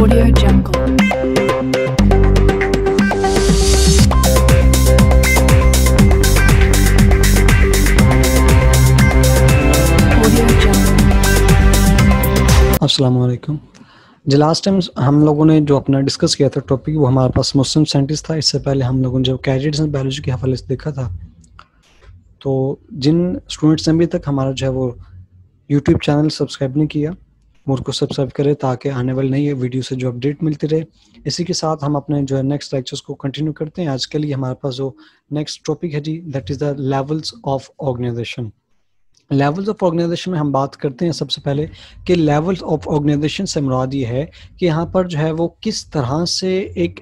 Audio Jungle. असलकम जो last time हम लोगों ने जो अपना डिस्कस किया था टॉपिक वो हमारे पास मुस्लिम साइंटिस्ट था इससे पहले हम लोगों ने जब कैजेट एंड बायोलॉजी के हवाले से देखा था तो जिन स्टूडेंट्स ने अभी तक हमारा जो है वो यूट्यूब चैनल सब्सक्राइब नहीं किया मोर को सब्सक्राइब करें ताकि आने वाले नई वीडियो से जो अपडेट मिलती रहे इसी के साथ हम अपने जो है नेक्स्ट लेक्चर्स को कंटिन्यू करते हैं आज के लिए हमारे पास जो नेक्स्ट टॉपिक है जी that is the levels of organization levels of organization में हम बात करते हैं सबसे पहले कि लेवल्स ऑफ ऑर्गेनाइजेशन से मुराद ये है कि यहाँ पर जो है वो किस तरह से एक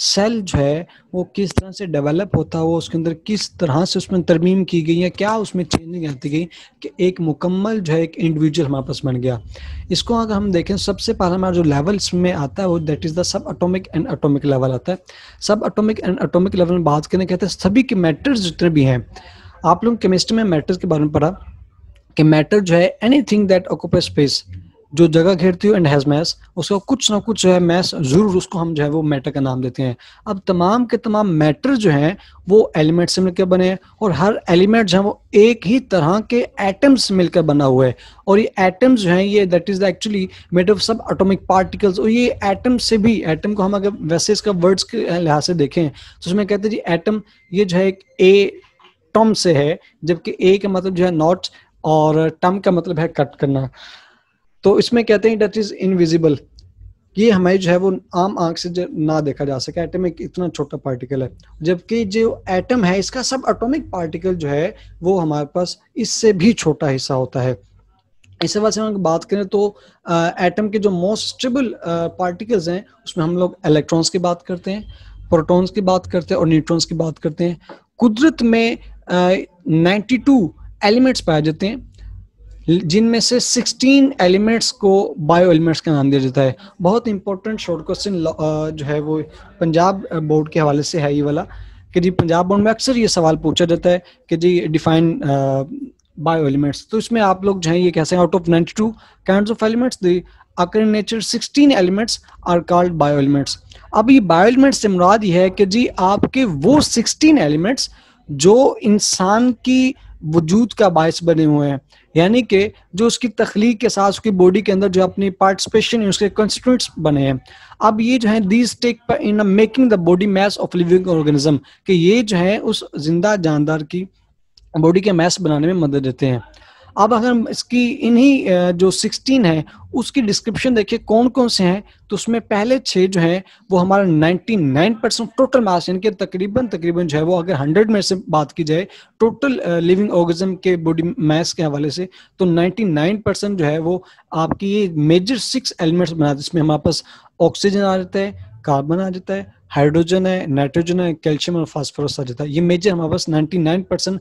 सेल जो है वो किस तरह से डेवलप होता हुआ उसके अंदर किस तरह से उसमें तरमीम की गई है क्या उसमें चेंजिंग आती गई कि एक मुकम्मल जो है एक इंडिविजुअल हमारे पास बन गया इसको अगर हम देखें सबसे पहला हमारा जो लेवल्स में आता है वो that is the subatomic and atomic level आता है सब अटोमिक एंड अटोमिक लेवल में बात करने कहते हैं सभी के मैटर्स जितने भी हैं आप लोग केमिस्ट्री में मैटर्स के बारे में पढ़ा कि मैटर जो है anything that occupy space जो जगह घेरती हो एंड हैज मैस उसका कुछ ना कुछ जो है मैस जरूर उसको हम जो है वो मैटर का नाम देते हैं अब तमाम के तमाम मैटर जो हैं वो एलिमेंट से मिलकर बने हैं और हर एलिमेंट जो है वो एक ही तरह के एटम्स मिलकर बना हुआ है और ये एटम्स जो हैं ये that is actually made of subatomic particles और ये एटम से भी एटम को हम अगर वैसे इसका वर्ड्स के लिहाज से देखें तो उसमें कहते हैं जी एटम ये जो है एक ए टॉम से है जबकि ए का मतलब जो है नॉट और टम का मतलब है कट करना तो इसमें कहते हैं डेट इज इनविजिबल ये हमारी जो है वो आम आंख से ना देखा जा सके एटम एक इतना छोटा पार्टिकल है जबकि जो एटम है इसका सब एटॉमिक पार्टिकल जो है वो हमारे पास इससे भी छोटा हिस्सा होता है इसके बाद से हम बात करें तो एटम के जो मोस्ट स्टेबल पार्टिकल्स हैं उसमें हम लोग इलेक्ट्रॉन्स की बात करते हैं प्रोटॉन्स की बात करते हैं और न्यूट्रॉन्स की बात करते हैं कुदरत में नाइन्टी टू एलिमेंट्स पाए जाते हैं जिनमें से 16 एलिमेंट्स को बायो एलिमेंट्स का नाम दिया जाता है बहुत इंपॉर्टेंट शॉर्ट क्वेश्चन जो है वो पंजाब बोर्ड के हवाले से है ये वाला कि जी पंजाब बोर्ड में अक्सर ये सवाल पूछा जाता है कि जी डिफाइन बायो एलिमेंट्स तो इसमें आप लोग जो है ये कहते हैं out of ninety two kind of elements the occur nature sixteen elements are called bio elements अब ये बायो एलिमेंट्स से मुराद ये है कि जी आपके वो सिक्सटीन एलिमेंट्स जो इंसान की वजूद का बायस बने हुए हैं यानी कि जो उसकी तखलीक के साथ उसकी बॉडी के अंदर जो अपनी पार्टिसिपेशन है उसके कंस्टिट्यूंट्स बने हैं अब ये जो है these take in making the body mass of living organism कि ये जो है उस जिंदा जानदार की बॉडी के मैस बनाने में मदद देते हैं अब अगर हम इसकी इन्हीं जो 16 है उसकी डिस्क्रिप्शन देखिए कौन कौन से हैं तो उसमें पहले छः जो है वो हमारा 99 परसेंट टोटल मास यानी कि तकरीबन तकरीबन जो है वो अगर 100 में से बात की जाए टोटल लिविंग ऑर्गेजम के बॉडी मास के हवाले से तो 99 परसेंट जो है वो आपकी ये मेजर सिक्स एलिमेंट्स बनाते हैं जिसमें हमारे पास ऑक्सीजन आ जाता है कार्बन आ जाता है हाइड्रोजन है नाइट्रोजन है कैल्शियम और फास्फोरस आ जाता है ये मेजर हमारे पास 99 परसेंट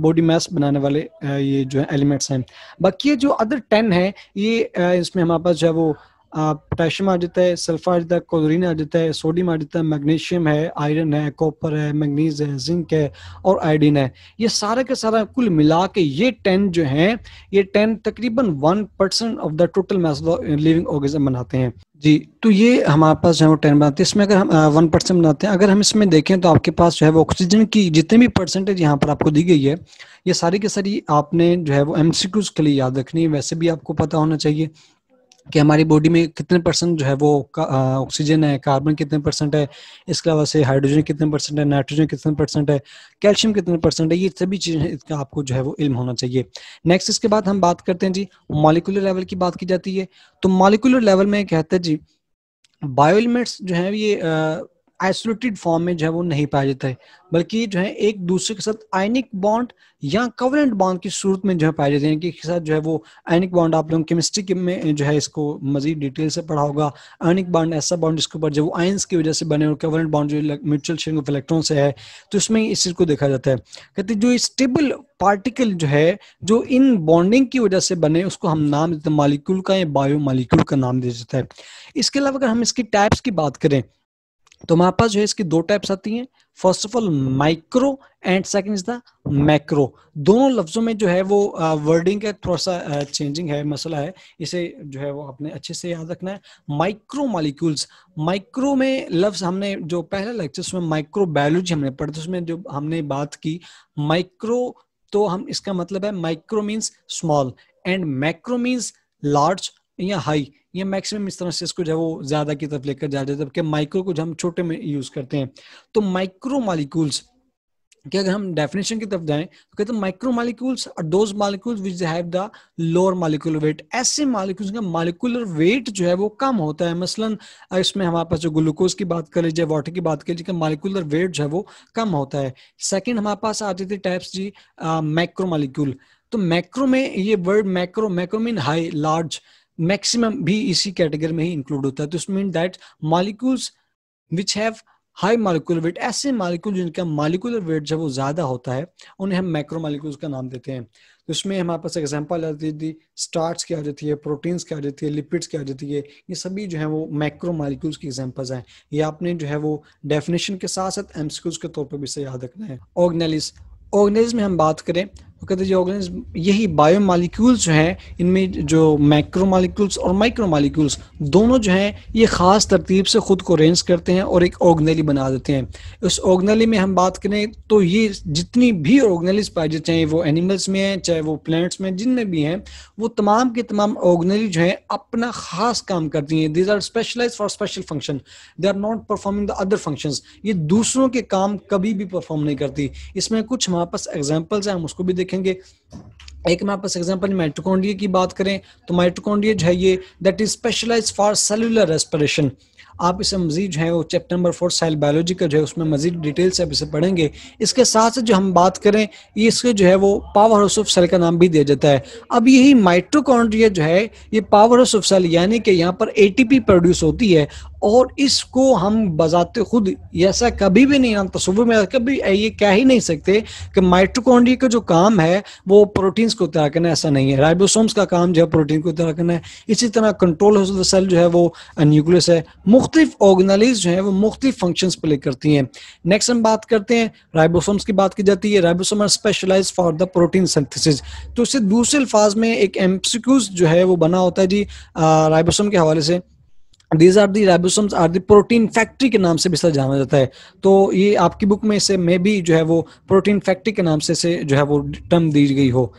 बॉडी मास बनाने वाले ये जो है एलिमेंट्स हैं बाकी ये जो अदर टेन है ये इसमें हमारे पास जो है वो पोटेशियम आ जाता है सल्फर आ जाता है कोलोरिन आ जाता है सोडियम आ जाता है मैग्नीशियम है आयरन है कॉपर है मैगनीज है जिंक है और आयोडीन है ये सारा का सारा कुल मिला के ये टेन जो है ये टेन तकरीबन one percent of the total mass living organism बनाते हैं जी तो ये हमारे पास जो है वो टेन बनाते हैं इसमें अगर हम वन परसेंट बनाते हैं अगर हम इसमें देखें तो आपके पास जो है वो ऑक्सीजन की जितने भी परसेंटेज यहाँ पर आपको दी गई है ये सारी के सारी आपने जो है वो एम के लिए याद रखनी है वैसे भी आपको पता होना चाहिए कि हमारी बॉडी में कितने परसेंट जो है वो ऑक्सीजन है कार्बन कितने परसेंट है इसके अलावा से हाइड्रोजन कितने परसेंट है नाइट्रोजन कितने परसेंट है कैल्शियम कितने परसेंट है ये सभी चीज़ें इसका आपको जो है वो इल्म होना चाहिए नेक्स्ट इसके बाद हम बात करते हैं जी मॉलिकुलर लेवल की बात की जाती है तो मॉलिकुलर लेवल में कहते हैं जी बायोलिमेट्स जो है ये आइसोलेटेड फॉर्म में जो है वो नहीं पाया जाता है बल्कि जो है एक दूसरे के साथ आयनिक बॉन्ड या कवरेंट बॉन्ड की सूरत में जो है पाए जाते हैं इनके साथ जो है वो आयनिक बॉन्ड आप लोग केमिस्ट्री के में जो है इसको मजीद डिटेल से पढ़ा होगा आयनिक बॉन्ड ऐसा बॉन्ड जिसके ऊपर जो आयंस की वजह से बने और कवरेंट बॉन्ड जो म्यूचुअल शेयरिंग ऑफ इलेक्ट्रॉन से है तो इसमें इस चीज को देखा जाता है कहते जो स्टेबल पार्टिकल जो है जो इन बॉन्डिंग की वजह से बने उसको हम नाम देते हैं मालिक्यूल का या बायो मालिक्यूल का नाम दे देता है इसके अलावा अगर हम इसकी टाइप्स की बात करें तो हमारे पास जो है इसकी दो टाइप्स आती हैं first of all micro and second is the macro दोनों लफ्जों में जो है वो वर्डिंग का थोड़ा सा चेंजिंग है मसला है इसे जो है वो आपने अच्छे से याद रखना है माइक्रो मालिक्यूल्स माइक्रो में लफ्ज हमने जो पहला लेक्चर उसमें माइक्रो बायोलॉजी हमने पढ़ी उसमें जो हमने बात की माइक्रो तो हम इसका मतलब है micro means small and macro means large या हाई ये मैक्सिमम इस तरह से इसको जो है वो ज्यादा की तरफ लेकर जा जाते हैं जबकि माइक्रो को जो हम छोटे में यूज करते हैं तो माइक्रो मालिक्यूल्स कि अगर हम डेफिनेशन की तरफ जाएं तो कहते हैं माइक्रो मालिक्यूल्स और those molecules which have the lower molecular weight ऐसे मालिक्यूल्स का मालिकुलर वेट जो है वो कम होता है मसलन इसमें हमारे पास जो ग्लूकोज की बात करें जो वाटर की बात कर जिसका मालिकुलर वेट जो है वो कम होता है सेकेंड हमारे पास आते थे टाइप्स जी माइक्रो मालिक्यूल तो मैक्रो में ये word macro macro mean high large maximum भी इसी कैटेगरी में ही इंक्लूड होता है तो इसमें that molecules which have high molecular weight ऐसे मालिक्यूल जिनका मालिकुलर वेट जब वो ज्यादा होता है उन्हें हम मैक्रो मालिक्यूल्स का नाम देते हैं तो इसमें हमारे पास एग्जाम्पल आ जाती है स्टार्ट्स की आ जाती है प्रोटीन्स की आ जाती है लिपिड्स की आ जाती है ये सभी जो है वो मैक्रो मालिक्यूल्स की एग्जाम्पल्स हैं ये आपने जो है वो डेफिनेशन के साथ साथ एमसीक्यूज के तौर पर भी इसे याद रखना है ऑर्गेनाइज ऑर्गेनाइज में हम बात करें वो कहते हैं ये ऑर्गेनिज्म यही बायो मालिक्यूल्स जो हैं इनमें जो मैक्रो मालिक्यूल्स और माइक्रो मालिक्यूल्स दोनों जो हैं ये ख़ास तरतीब से ख़ुद को अरेंज करते हैं और एक ऑर्गनली बना देते हैं उस ऑर्गनली में हम बात करें तो ये जितनी भी ऑर्गनलीस पाए जाते चाहे वो एनिमल्स में हैं चाहे वो प्लान्ट में जिनमें भी हैं वो तमाम के तमाम ऑर्गनली जो हैं अपना ख़ास काम करती हैं these are specialise for special function they are not performing the other function ये दूसरों के काम कभी भी परफॉर्म नहीं करती इसमें कुछ हमारे पास एग्जाम्पल्स हैं हम उसको भी देखें देखेंगे एक मैं आपस एग्जाम्पल माइटोकॉन्ड्रिया की बात करें तो माइटोकॉन्ड्रिया जो है ये that is specialise for cellular respiration आप इसे मजीद जो है वो chapter number four cell biology का जो है उसमें मजीद डिटेल्स से आप इसे पढ़ेंगे इसके साथ जो हम बात करें ये इसके जो है वो पावर हाउस ऑफ सेल का नाम भी दिया जाता है अब यही माइट्रोकॉन्ड्रिया जो है ये पावर हाउस ऑफ सेल यानी कि यहाँ पर ए प्रोड्यूस होती है और इसको हम बजाते खुद ऐसा कभी भी नहीं तस्वीर में कभी ये कह ही नहीं सकते कि माइट्रोकॉन्ड्रिया का जो काम है वो प्रोटीन्स को तैयार करना ऐसा नहीं है राइबोसोम्स का काम जो है प्रोटीन को तैयार करना है इसी तरह कंट्रोल ऑफ सेल जो है वो न्यूक्लियस है मुख्तफ ऑर्गेनाइज जो है वो मुख्तफ फंक्शन प्ले करती हैं नेक्स्ट हम बात करते हैं राइबोसोम्स की बात की जाती है ribosome specialise for the protein synthesis तो इससे दूसरे अल्फाज में एक एम्सिक्यूज जो है वो बना होता है जी राइबोसोम के हवाले से these are the ribosomes are the protein factory के नाम से भी जाना जाता है तो ये आपकी बुक में से मे भी जो है वो प्रोटीन फैक्ट्री के नाम से से जो है वो टर्म दी गई हो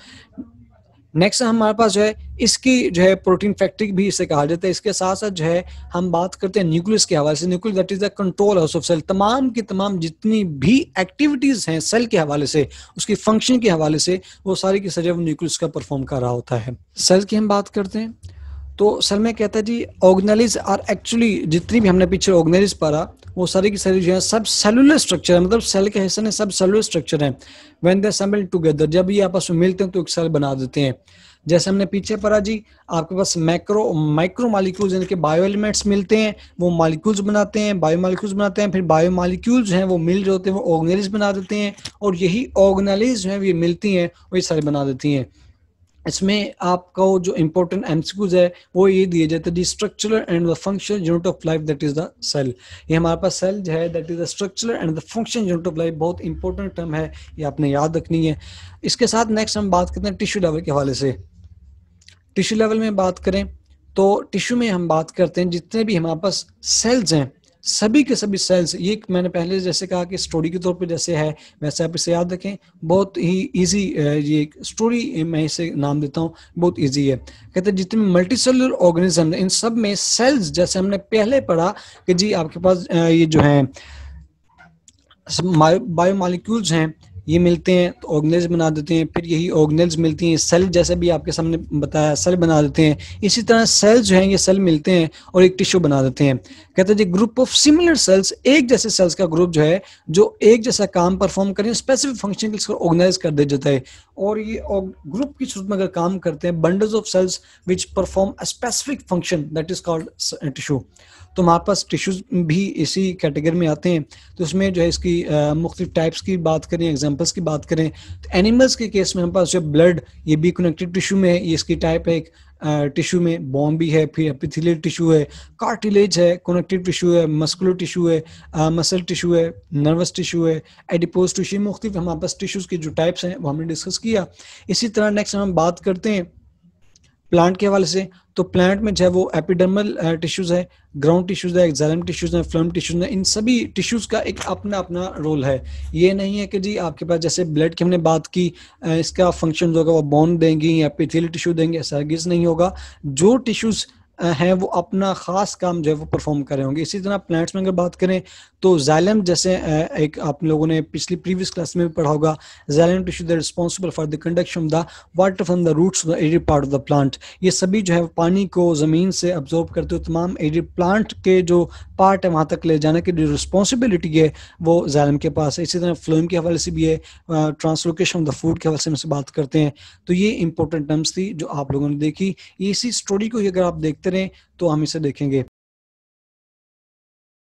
नेक्स्ट हमारे पास जो है इसकी जो है प्रोटीन फैक्ट्री भी इसे कहा जाता है इसके साथ साथ जो है हम बात करते हैं न्यूक्लियस के हवाले से nucleus that is the control house of cell तमाम की तमाम जितनी भी एक्टिविटीज हैं सेल के हवाले से उसकी फंक्शन के हवाले से वो सारी की सजा न्यूक्लियस का परफॉर्म कर रहा होता है सेल की हम बात करते हैं तो सर मैं कहता है जी ऑर्गेनाइज आर एक्चुअली जितनी भी हमने पीछे ऑर्गेनाइज पढ़ा वो सारी की सारी जो है सब सेलुलर स्ट्रक्चर है मतलब सेल के हिस्से में सब सेलुलर स्ट्रक्चर है वेन दे असेंबल टुगेदर जब ये आपस में मिलते हैं तो एक सेल बना देते हैं जैसे हमने पीछे पढ़ा जी आपके पास मैक्रो माइक्रो मालिक्यूल्स यानी कि बायो एलिमेंट्स मिलते हैं वो मालिक्यूल्स बनाते हैं बायो मालिक्यूल्स बनाते हैं फिर बायो मालिक्यूल्स हैं वो मिल जो होते हैं वो ऑर्गेनाइज बना देते हैं और यही ऑर्गेनाइज जो है ये मिलती हैं वही ये सारे बना देती हैं इसमें आपका जो इम्पोर्टेंट एमसीक्यूज है वो ये दिए जाते हैं the structural and the functional unit of life that is the cell ये हमारे पास सेल जो है that is the structural and the function unit of life बहुत इंपॉर्टेंट टर्म है ये आपने याद रखनी है इसके साथ नेक्स्ट हम बात करते हैं टिश्यू लेवल के हवाले से टिश्यू लेवल में बात करें तो टिश्यू में हम बात करते हैं जितने भी हमारे पास सेल्स हैं सभी के सभी सेंस ये मैंने पहले जैसे कहा कि स्टोरी के तौर पे जैसे है वैसे आप इसे याद रखें बहुत ही इजी ये स्टोरी मैं इसे नाम देता हूँ बहुत इजी है कहते हैं जितने मल्टी सेलर ऑर्गेनिज्म इन सब में सेल्स जैसे हमने पहले पढ़ा कि जी आपके पास ये जो है बायोमालिक्यूल्स हैं ये मिलते हैं तो ऑर्गेनल्स बना देते हैं फिर यही ऑर्गेनल्स मिलती हैं सेल जैसे भी आपके सामने बताया सेल बना देते हैं इसी तरह सेल्स जो हैं ये सेल मिलते हैं और एक टिश्यू बना देते हैं कहते हैं जी ग्रुप ऑफ सिमिलर सेल्स एक जैसे सेल्स का ग्रुप जो है जो एक जैसा काम परफॉर्म करें स्पेसिफिक फंक्शन के लिए ऑर्गेनाइज कर दिया जाता है और ये ग्रुप की सूरत में अगर काम करते हैं bundles of cells which perform a specific function that is called tissue तो हमारे पास टिश्यूज़ भी इसी कैटेगरी में आते हैं तो उसमें जो है इसकी मुख्तु टाइप्स की बात करें एग्जाम्पल्स की बात करें तो एनिमल्स के केस में हमारे पास जो ब्लड ये भी कनेक्टेड टिश्यू में है ये इसकी टाइप है एक टिश्यू में बॉम भी है फिर एपिथिलियल टिश्यू है कार्टिलेज है कनेक्टिव टिश्यू है मस्कुलर टिश्यू है मसल टिश्यू है नर्वस टिश्यू है एडिपोज टिश्यू मुख्तलिफ हमारे पास टिश्यूज़ के जो टाइप्स हैं वो हमने डिस्कस किया इसी तरह नेक्स्ट हम बात करते हैं प्लांट के हवाले से तो प्लांट में है वो एपिडर्मल टिश्यूज है ग्राउंड टिश्यूज है एक्जालम टिश्यूज है फ्लम टिश्यूज है इन सभी टिश्यूज का एक अपना अपना रोल है ये नहीं है कि जी आपके पास जैसे ब्लड की हमने बात की इसका फंक्शन होगा वो बोन देंगी या पिथिल टिश्यू देंगे ऐसा नहीं होगा जो टिश्यूज हैं वो अपना ख़ास काम जो है वो परफॉर्म कर रहे होंगे इसी तरह प्लांट्स में अगर बात करें तो जैलम जैसे एक आप लोगों ने पिछली प्रीवियस क्लास में भी पढ़ा होगा xylem tissue the responsible for the conduction of the water from the roots the एडी पार्ट ऑफ द प्लांट ये सभी जो है पानी को ज़मीन से अब्जॉर्ब करते हुए तमाम एरी प्लांट के जो पार्ट है वहाँ तक ले जाने की जो रिस्पॉन्सिबिलिटी है वो जैलम के पास है इसी तरह फ्लोइम के हवाले से भी है ट्रांसलोकेशन ऑफ द फूड के हवाले से बात करते हैं तो ये इंपॉर्टेंट टर्म्स थी जो आप लोगों ने देखी इसी स्टोरी को अगर आप देख सीखते रहें तो हम इसे देखेंगे